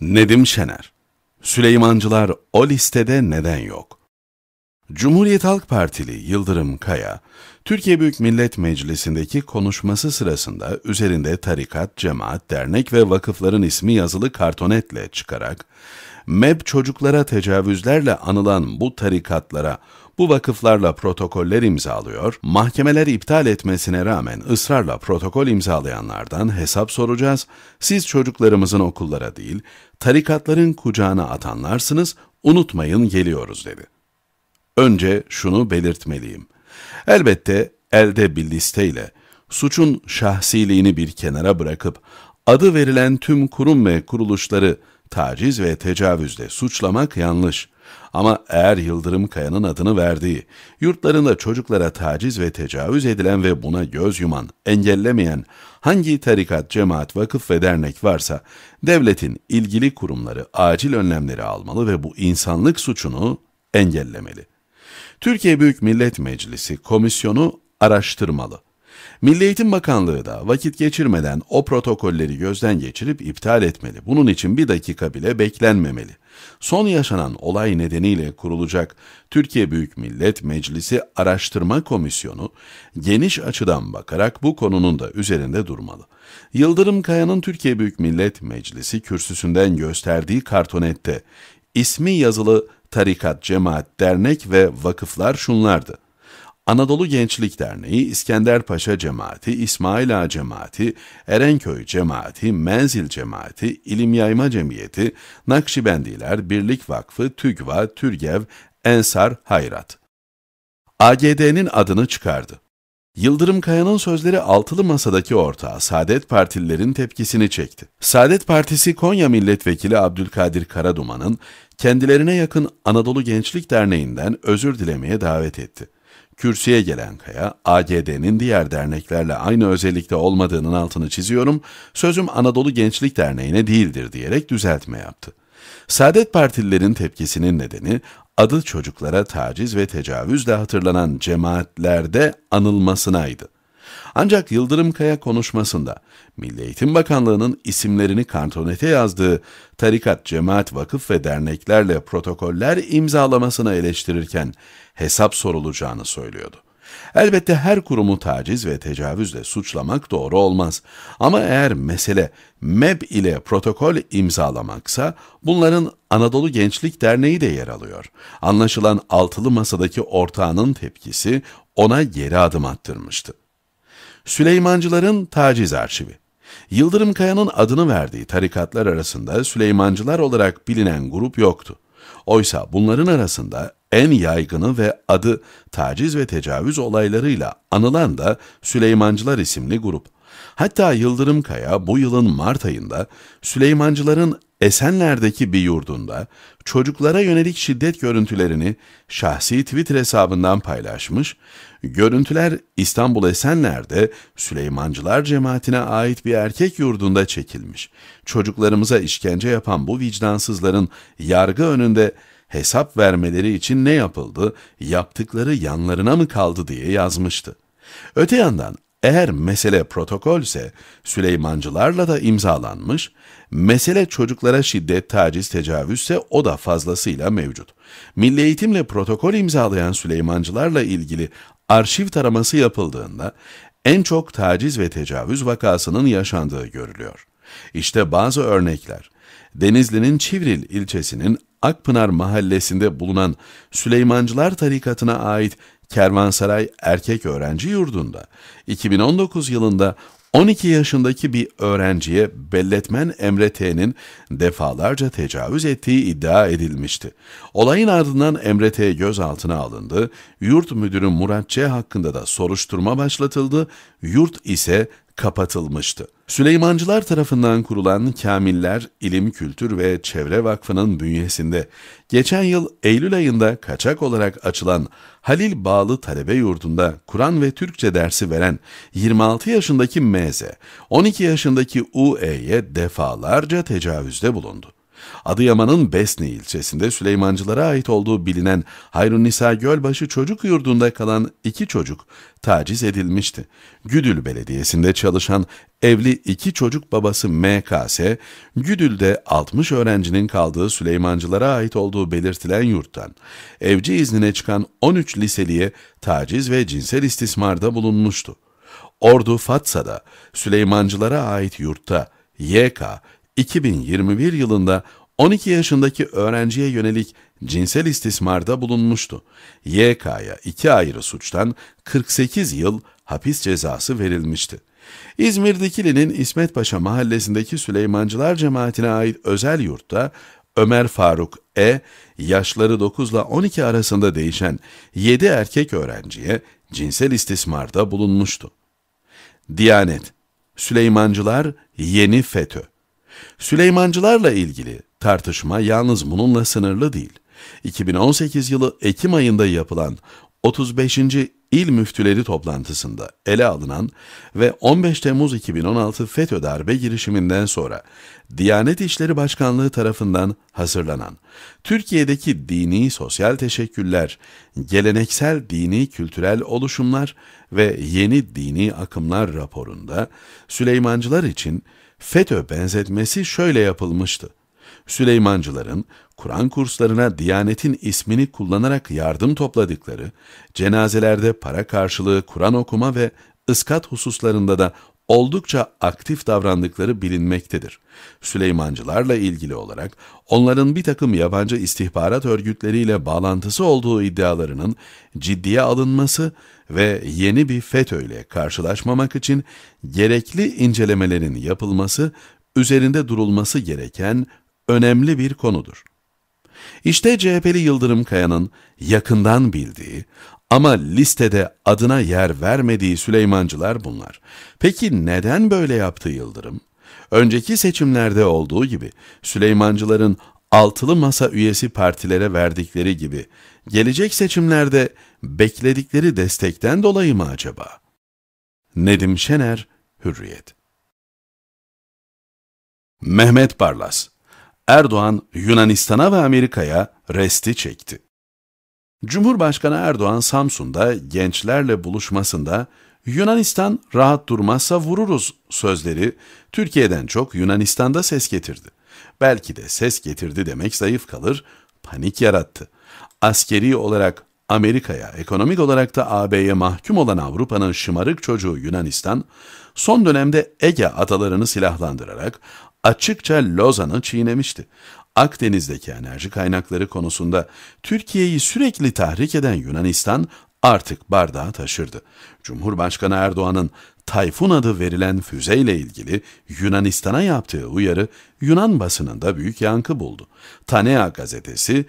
Nedim Şener Süleymancılar o listede neden yok? Cumhuriyet Halk Partili Yıldırım Kaya, Türkiye Büyük Millet Meclisi'ndeki konuşması sırasında üzerinde tarikat, cemaat, dernek ve vakıfların ismi yazılı kartonetle çıkarak MEB çocuklara tecavüzlerle anılan bu tarikatlara, bu vakıflarla protokoller imzalıyor, mahkemeler iptal etmesine rağmen ısrarla protokol imzalayanlardan hesap soracağız, siz çocuklarımızın okullara değil, tarikatların kucağına atanlarsınız, unutmayın geliyoruz dedi. Önce şunu belirtmeliyim. Elbette elde bir listeyle, suçun şahsiliğini bir kenara bırakıp, adı verilen tüm kurum ve kuruluşları taciz ve tecavüzle suçlamak yanlış. Ama eğer Yıldırım Kaya'nın adını verdiği, yurtlarında çocuklara taciz ve tecavüz edilen ve buna göz yuman, engellemeyen hangi tarikat, cemaat, vakıf ve dernek varsa, devletin ilgili kurumları acil önlemleri almalı ve bu insanlık suçunu engellemeli. Türkiye Büyük Millet Meclisi komisyonu araştırmalı Milli Eğitim Bakanlığı da vakit geçirmeden o protokolleri gözden geçirip iptal etmeli. Bunun için bir dakika bile beklenmemeli. Son yaşanan olay nedeniyle kurulacak Türkiye Büyük Millet Meclisi Araştırma Komisyonu geniş açıdan bakarak bu konunun da üzerinde durmalı. Yıldırım Kaya'nın Türkiye Büyük Millet Meclisi kürsüsünden gösterdiği kartonette ismi yazılı tarikat, cemaat, dernek ve vakıflar şunlardı. Anadolu Gençlik Derneği, İskenderpaşa Cemaati, İsmail Ağa Cemaati, Erenköy Cemaati, Menzil Cemaati, İlim Yayma Cemiyeti, Nakşibendiler, Birlik Vakfı, TÜGVA, TÜRGEV, Ensar, Hayrat. AGD'nin adını çıkardı. Yıldırım Kaya'nın sözleri altılı masadaki ortağı Saadet Partililerin tepkisini çekti. Saadet Partisi Konya Milletvekili Abdülkadir Karaduman'ın kendilerine yakın Anadolu Gençlik Derneği'nden özür dilemeye davet etti. Kürsüye gelen Kaya, AGD'nin diğer derneklerle aynı özellikte olmadığının altını çiziyorum, sözüm Anadolu Gençlik Derneği'ne değildir diyerek düzeltme yaptı. Saadet Partililerin tepkisinin nedeni adı çocuklara taciz ve tecavüzle hatırlanan cemaatlerde anılmasınaydı. Ancak Yıldırım Kaya konuşmasında Milli Eğitim Bakanlığı'nın isimlerini kantonete yazdığı tarikat, cemaat, vakıf ve derneklerle protokoller imzalamasına eleştirirken hesap sorulacağını söylüyordu. Elbette her kurumu taciz ve tecavüzle suçlamak doğru olmaz. Ama eğer mesele MEB ile protokol imzalamaksa bunların Anadolu Gençlik Derneği de yer alıyor. Anlaşılan altılı masadaki ortağının tepkisi ona geri adım attırmıştı. Süleymancıların Taciz Arşivi Yıldırım Kaya'nın adını verdiği tarikatlar arasında Süleymancılar olarak bilinen grup yoktu. Oysa bunların arasında en yaygını ve adı taciz ve tecavüz olaylarıyla anılan da Süleymancılar isimli grup. Hatta Yıldırım Kaya bu yılın Mart ayında Süleymancıların Esenler'deki bir yurdunda çocuklara yönelik şiddet görüntülerini şahsi Twitter hesabından paylaşmış, görüntüler İstanbul Esenler'de Süleymancılar cemaatine ait bir erkek yurdunda çekilmiş. Çocuklarımıza işkence yapan bu vicdansızların yargı önünde hesap vermeleri için ne yapıldı, yaptıkları yanlarına mı kaldı diye yazmıştı. Öte yandan eğer mesele protokolse Süleymancılarla da imzalanmış, mesele çocuklara şiddet, taciz, tecavüzse o da fazlasıyla mevcut. Milli Eğitimle protokol imzalayan Süleymancılarla ilgili arşiv taraması yapıldığında en çok taciz ve tecavüz vakasının yaşandığı görülüyor. İşte bazı örnekler. Denizli'nin Çivril ilçesinin Akpınar mahallesinde bulunan Süleymancılar tarikatına ait Kervansaray Erkek Öğrenci Yurdu'nda 2019 yılında 12 yaşındaki bir öğrenciye belletmen Emre T'nin defalarca tecavüz ettiği iddia edilmişti. Olayın ardından Emre T gözaltına alındı, yurt müdürü Murat C hakkında da soruşturma başlatıldı, yurt ise kapatılmıştı. Süleymancılar tarafından kurulan Kamiller İlim Kültür ve Çevre Vakfı'nın bünyesinde geçen yıl Eylül ayında kaçak olarak açılan Halil Bağlı Talebe Yurdu'nda Kur'an ve Türkçe dersi veren 26 yaşındaki Meze, 12 yaşındaki UE'ye defalarca tecavüzde bulundu. Adıyaman'ın Besni ilçesinde Süleymancılara ait olduğu bilinen Hayrunisa Gölbaşı çocuk yurdunda kalan iki çocuk taciz edilmişti. Güdül Belediyesi'nde çalışan evli iki çocuk babası MKS, Güdül'de 60 öğrencinin kaldığı Süleymancılara ait olduğu belirtilen yurttan, evci iznine çıkan 13 liseliye taciz ve cinsel istismarda bulunmuştu. Ordu Fatsa'da Süleymancılara ait yurtta YK 2021 yılında 12 yaşındaki öğrenciye yönelik cinsel istismarda bulunmuştu. YK'ya iki ayrı suçtan 48 yıl hapis cezası verilmişti. İzmir Dikili'nin İsmet Paşa mahallesindeki Süleymancılar cemaatine ait özel yurtta Ömer Faruk E, yaşları 9 ile 12 arasında değişen 7 erkek öğrenciye cinsel istismarda bulunmuştu. Diyanet, Süleymancılar Yeni FETÖ Süleymancılarla ilgili tartışma yalnız bununla sınırlı değil. 2018 yılı Ekim ayında yapılan 35. İl Müftüleri toplantısında ele alınan ve 15 Temmuz 2016 FETÖ darbe girişiminden sonra Diyanet İşleri Başkanlığı tarafından hazırlanan Türkiye'deki dini sosyal teşekküller, geleneksel dini kültürel oluşumlar ve yeni dini akımlar raporunda Süleymancılar için FETÖ benzetmesi şöyle yapılmıştı. Süleymancıların Kur'an kurslarına Diyanet'in ismini kullanarak yardım topladıkları, cenazelerde para karşılığı Kur'an okuma ve ıskat hususlarında da oldukça aktif davrandıkları bilinmektedir. Süleymancılarla ilgili olarak onların bir takım yabancı istihbarat örgütleriyle bağlantısı olduğu iddialarının ciddiye alınması ve yeni bir FETÖ ile karşılaşmamak için gerekli incelemelerin yapılması üzerinde durulması gereken önemli bir konudur. İşte CHP'li Yıldırım Kaya'nın yakından bildiği ama listede adına yer vermediği Süleymancılar bunlar. Peki neden böyle yaptı Yıldırım? Önceki seçimlerde olduğu gibi Süleymancıların altılı masa üyesi partilere verdikleri gibi gelecek seçimlerde bekledikleri destekten dolayı mı acaba? Nedim Şener, Hürriyet Mehmet Barlas Erdoğan Yunanistan'a ve Amerika'ya resti çekti. Cumhurbaşkanı Erdoğan Samsun'da gençlerle buluşmasında Yunanistan rahat durmazsa vururuz sözleri Türkiye'den çok Yunanistan'da ses getirdi. Belki de ses getirdi demek zayıf kalır, panik yarattı. Askeri olarak Amerika'ya, ekonomik olarak da AB'ye mahkum olan Avrupa'nın şımarık çocuğu Yunanistan, son dönemde Ege adalarını silahlandırarak açıkça Lozan'ı çiğnemişti. Akdeniz'deki enerji kaynakları konusunda Türkiye'yi sürekli tahrik eden Yunanistan artık bardağı taşırdı. Cumhurbaşkanı Erdoğan'ın Tayfun adı verilen füzeyle ilgili Yunanistan'a yaptığı uyarı Yunan basınında büyük yankı buldu. Tanea gazetesi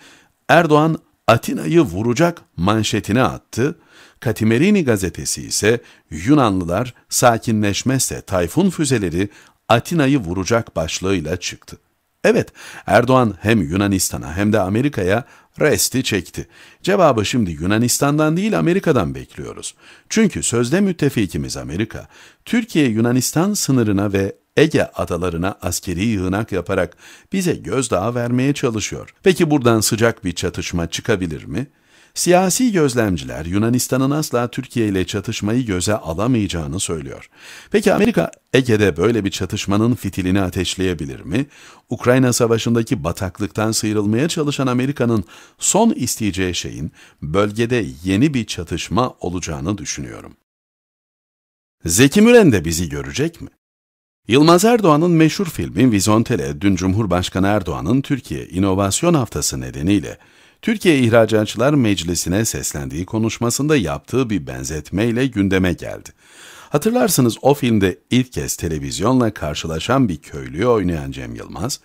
Erdoğan Atina'yı vuracak manşetine attı. Katimerini gazetesi ise Yunanlılar sakinleşmezse Tayfun füzeleri Atina'yı vuracak başlığıyla çıktı. Evet, Erdoğan hem Yunanistan'a hem de Amerika'ya resti çekti. Cevabı şimdi Yunanistan'dan değil Amerika'dan bekliyoruz. Çünkü sözde müttefikimiz Amerika, Türkiye-Yunanistan sınırına ve Ege adalarına askeri yığınak yaparak bize gözdağı vermeye çalışıyor. Peki buradan sıcak bir çatışma çıkabilir mi? Siyasi gözlemciler Yunanistan'ın asla Türkiye ile çatışmayı göze alamayacağını söylüyor. Peki Amerika Ege'de böyle bir çatışmanın fitilini ateşleyebilir mi? Ukrayna Savaşı'ndaki bataklıktan sıyrılmaya çalışan Amerika'nın son isteyeceği şeyin bölgede yeni bir çatışma olacağını düşünüyorum. Zeki Müren de bizi görecek mi? Yılmaz Erdoğan'ın meşhur filmi Vizontele dün Cumhurbaşkanı Erdoğan'ın Türkiye İnovasyon Haftası nedeniyle Türkiye İhracatçılar Meclisi'ne seslendiği konuşmasında yaptığı bir benzetmeyle gündeme geldi. Hatırlarsınız o filmde ilk kez televizyonla karşılaşan bir köylüyü oynayan Cem Yılmaz,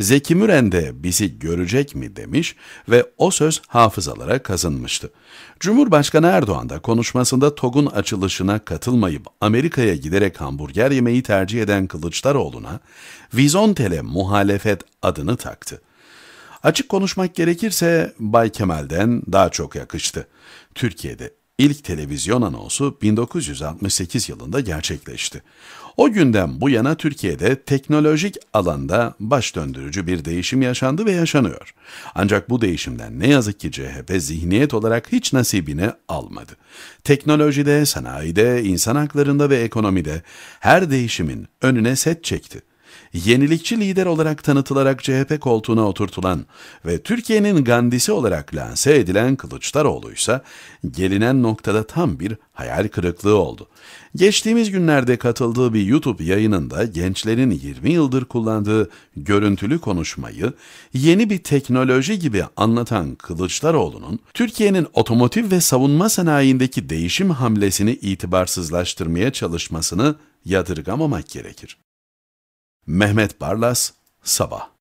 Zeki Müren de bizi görecek mi demiş ve o söz hafızalara kazınmıştı. Cumhurbaşkanı Erdoğan da konuşmasında TOG'un açılışına katılmayıp Amerika'ya giderek hamburger yemeyi tercih eden Kılıçdaroğlu'na Vizontele muhalefet adını taktı. Açık konuşmak gerekirse Bay Kemal'den daha çok yakıştı. Türkiye'de ilk televizyon anonsu 1968 yılında gerçekleşti. O günden bu yana Türkiye'de teknolojik alanda baş döndürücü bir değişim yaşandı ve yaşanıyor. Ancak bu değişimden ne yazık ki CHP zihniyet olarak hiç nasibini almadı. Teknolojide, sanayide, insan haklarında ve ekonomide her değişimin önüne set çekti yenilikçi lider olarak tanıtılarak CHP koltuğuna oturtulan ve Türkiye'nin Gandhisi olarak lanse edilen Kılıçdaroğlu ise gelinen noktada tam bir hayal kırıklığı oldu. Geçtiğimiz günlerde katıldığı bir YouTube yayınında gençlerin 20 yıldır kullandığı görüntülü konuşmayı yeni bir teknoloji gibi anlatan Kılıçdaroğlu'nun Türkiye'nin otomotiv ve savunma sanayindeki değişim hamlesini itibarsızlaştırmaya çalışmasını yadırgamamak gerekir. Mehmet Barlas, Sabah